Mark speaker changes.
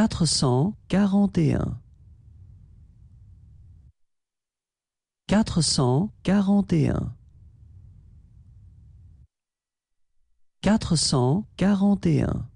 Speaker 1: quatre cent quarante et un quatre cent quarante et un quatre cent quarante et un